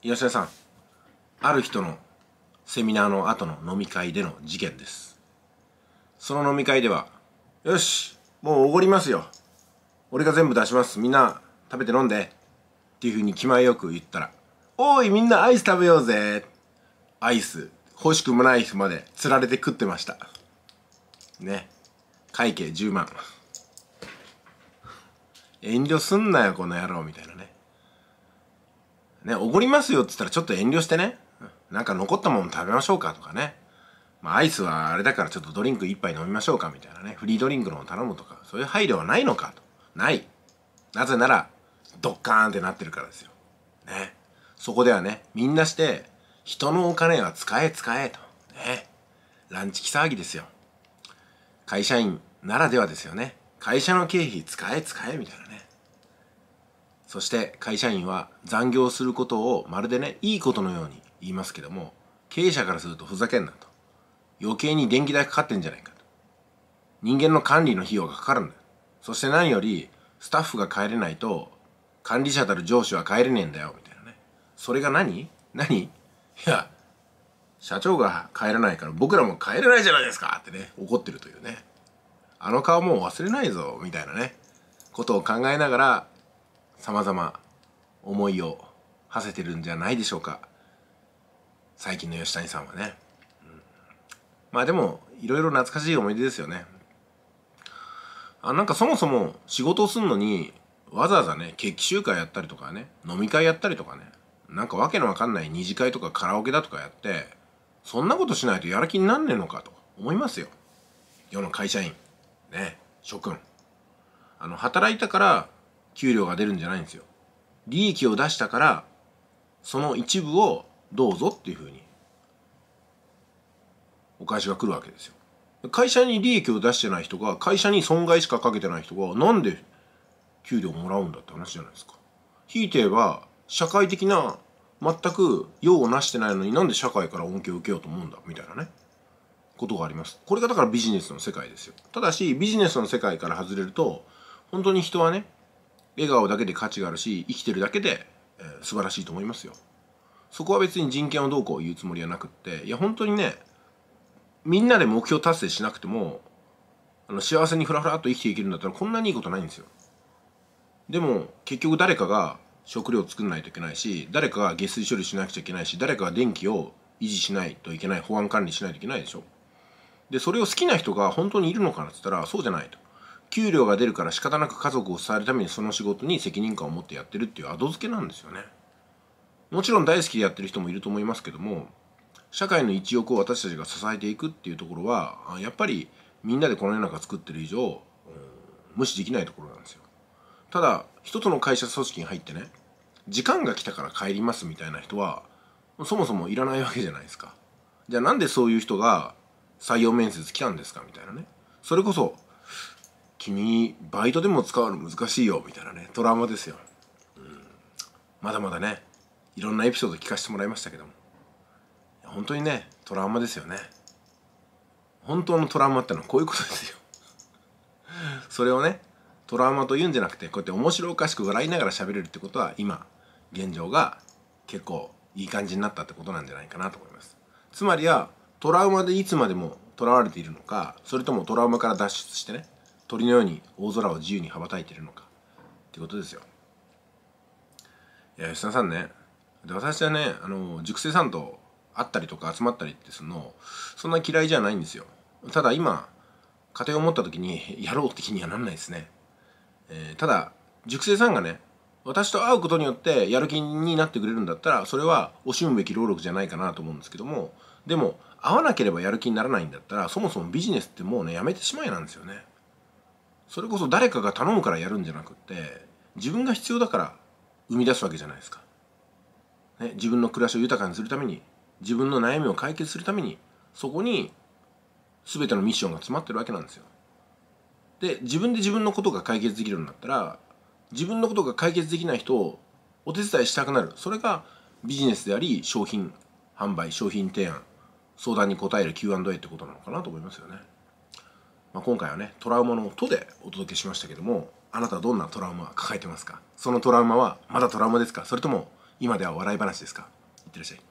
吉田さんある人のセミナーの後の飲み会での事件ですその飲み会では「よしもうおごりますよ俺が全部出しますみんな食べて飲んで」っていうふうに気前よく言ったら「おいみんなアイス食べようぜ」アイス欲しくもない人まで釣られて食ってましたね会計10万遠慮すんなよこの野郎みたいなねね、おごりますよって言ったらちょっと遠慮してね。なんか残ったもの食べましょうかとかね。まあ、アイスはあれだからちょっとドリンク一杯飲みましょうかみたいなね。フリードリンクのを頼むとか、そういう配慮はないのかと。ない。なぜなら、ドッカーンってなってるからですよ。ね。そこではね、みんなして、人のお金は使え使えと。ね。ランチ期騒ぎですよ。会社員ならではですよね。会社の経費使え使えみたいなね。そして会社員は残業することをまるでね、いいことのように言いますけども、経営者からするとふざけんなと。余計に電気代かかってんじゃないかと。人間の管理の費用がかかるんだよ。そして何より、スタッフが帰れないと、管理者たる上司は帰れねえんだよ、みたいなね。それが何何いや、社長が帰らないから僕らも帰れないじゃないですかってね、怒ってるというね。あの顔もう忘れないぞ、みたいなね、ことを考えながら様々思いを馳せてるんじゃないでしょうか最近の吉谷さんはね、うん、まあでもいろいろ懐かしい思い出ですよねあなんかそもそも仕事をすんのにわざわざね決起集会やったりとかね飲み会やったりとかねなんかわけのわかんない二次会とかカラオケだとかやってそんなことしないとやる気になんねえのかと思いますよ世の会社員ね諸君あの働いたから給料が出るんじゃないんですよ利益を出したからその一部をどうぞっていうふうにお返しが来るわけですよ会社に利益を出してない人が会社に損害しかかけてない人がなんで給料もらうんだって話じゃないですかひいては社会的な全く用をなしてないのになんで社会から恩恵を受けようと思うんだみたいなねことがありますこれがだからビジネスの世界ですよただしビジネスの世界から外れると本当に人はね笑顔だけで価値があるし生きてるだけで、えー、素晴らしいと思いますよそこは別に人権をどうこう言うつもりはなくっていや本当にねみんなで目標達成しなくてもあの幸せにふらふらっと生きていけるんだったらこんなにいいことないんですよでも結局誰かが食料を作んないといけないし誰かが下水処理しなくちゃいけないし誰かが電気を維持しないといけない保安管理しないといけないでしょでそれを好きな人が本当にいるのかなって言ったらそうじゃないと給料が出るから仕方なく家族を支えるためにその仕事に責任感を持ってやってるっていう後付けなんですよねもちろん大好きでやってる人もいると思いますけども社会の一翼を私たちが支えていくっていうところはやっぱりみんなでこの世の中作ってる以上、無視できないところなんですよただ一つの会社組織に入ってね時間が来たから帰りますみたいな人はそもそもいらないわけじゃないですかじゃあなんでそういう人が採用面接来たんですかみたいなねそれこそ君バイトでも使うの難しいよみたいなねトラウマですよ、うん、まだまだねいろんなエピソード聞かせてもらいましたけども本当にねトラウマですよね本当のトラウマってのはこういうことですよ それをねトラウマと言うんじゃなくてこうやって面白おかしく笑いながら喋れるってことは今現状が結構いい感じになったってことなんじゃないかなと思いますつまりはトラウマでいつまでもとらわれているのかそれともトラウマから脱出してね鳥のように大空を自由に羽ばたいてるのかってことですよいや吉田さんねで私はねあの熟成さんと会ったりとか集まったりってするのそんな嫌いじゃないんですよただ今家庭を持った時に やろうって気にはなんないですね、えー、ただ熟成さんがね私と会うことによってやる気になってくれるんだったらそれは惜しむべき労力じゃないかなと思うんですけどもでも会わなければやる気にならないんだったらそもそもビジネスってもうねやめてしまえなんですよねそれこそ誰かが頼むからやるんじゃなくって自分が必要だから生み出すわけじゃないですか、ね、自分の暮らしを豊かにするために自分の悩みを解決するためにそこに全てのミッションが詰まってるわけなんですよで自分で自分のことが解決できるようになったら自分のことが解決できない人をお手伝いしたくなるそれがビジネスであり商品販売商品提案相談に応える Q&A ってことなのかなと思いますよね。まあ、今回はねトラウマの音でお届けしましたけどもあなたはどんなトラウマ抱えてますかそのトラウマはまだトラウマですかそれとも今では笑い話ですかいってらっしゃい